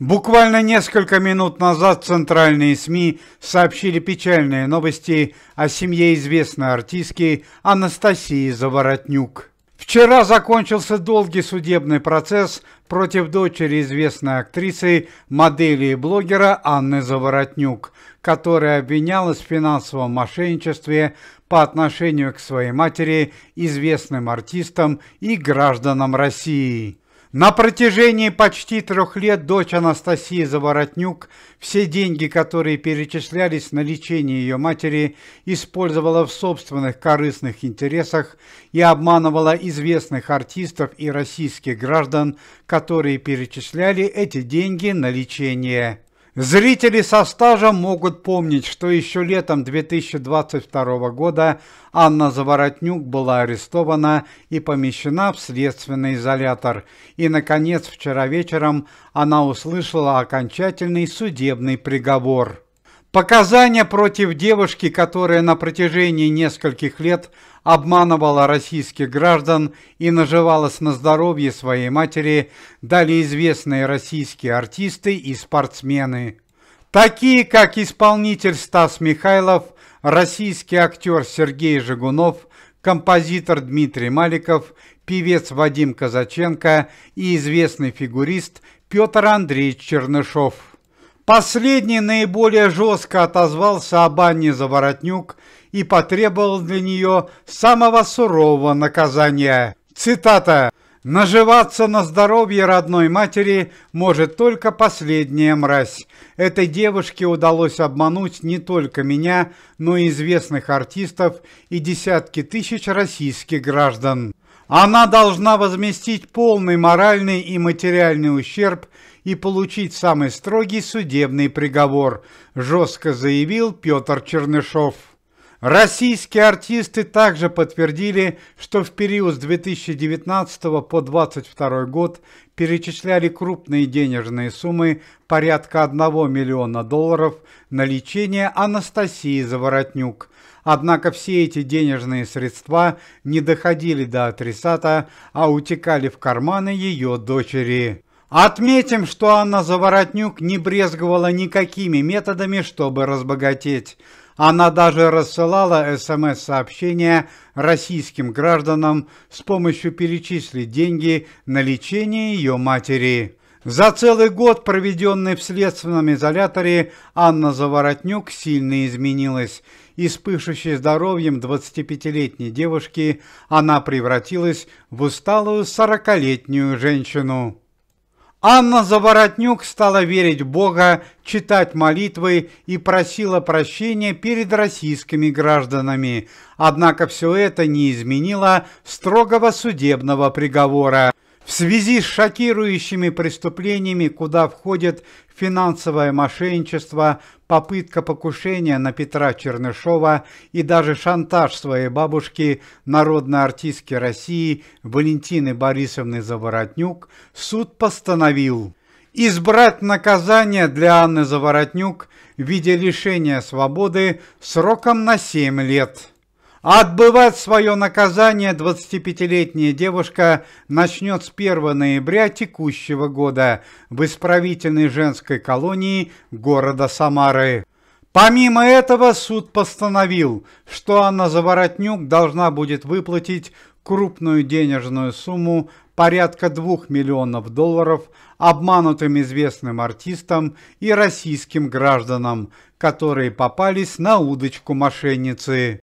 Буквально несколько минут назад центральные СМИ сообщили печальные новости о семье известной артистки Анастасии Заворотнюк. Вчера закончился долгий судебный процесс против дочери известной актрисы, модели и блогера Анны Заворотнюк, которая обвинялась в финансовом мошенничестве по отношению к своей матери, известным артистам и гражданам России. На протяжении почти трех лет дочь Анастасии Заворотнюк все деньги, которые перечислялись на лечение ее матери, использовала в собственных корыстных интересах и обманывала известных артистов и российских граждан, которые перечисляли эти деньги на лечение. Зрители со стажем могут помнить, что еще летом 2022 года Анна Заворотнюк была арестована и помещена в следственный изолятор. И, наконец, вчера вечером она услышала окончательный судебный приговор. Показания против девушки, которая на протяжении нескольких лет обманывала российских граждан и наживалась на здоровье своей матери, дали известные российские артисты и спортсмены. Такие, как исполнитель Стас Михайлов, российский актер Сергей Жигунов, композитор Дмитрий Маликов, певец Вадим Казаченко и известный фигурист Петр Андреевич Чернышов. Последний наиболее жестко отозвался об Анне Заворотнюк и потребовал для нее самого сурового наказания. Цитата. «Наживаться на здоровье родной матери может только последняя мразь. Этой девушке удалось обмануть не только меня, но и известных артистов и десятки тысяч российских граждан». Она должна возместить полный моральный и материальный ущерб и получить самый строгий судебный приговор, жестко заявил Петр Чернышов. Российские артисты также подтвердили, что в период с 2019 по 2022 год перечисляли крупные денежные суммы порядка 1 миллиона долларов на лечение Анастасии Заворотнюк. Однако все эти денежные средства не доходили до адресата, а утекали в карманы ее дочери. Отметим, что Анна Заворотнюк не брезговала никакими методами, чтобы разбогатеть. Она даже рассылала СМС-сообщения российским гражданам с помощью перечислить деньги на лечение ее матери. За целый год, проведенный в следственном изоляторе, Анна Заворотнюк сильно изменилась. Из пышущей здоровьем 25-летней девушки она превратилась в усталую 40-летнюю женщину. Анна Заворотнюк стала верить в Бога, читать молитвы и просила прощения перед российскими гражданами. Однако все это не изменило строгого судебного приговора. В связи с шокирующими преступлениями, куда входят финансовое мошенничество, попытка покушения на Петра Чернышова и даже шантаж своей бабушки, народной артистки России Валентины Борисовны Заворотнюк, суд постановил избрать наказание для Анны Заворотнюк в виде лишения свободы сроком на 7 лет. Отбывать свое наказание 25-летняя девушка начнет с 1 ноября текущего года в исправительной женской колонии города Самары. Помимо этого суд постановил, что Анна Заворотнюк должна будет выплатить крупную денежную сумму порядка 2 миллионов долларов обманутым известным артистам и российским гражданам, которые попались на удочку мошенницы.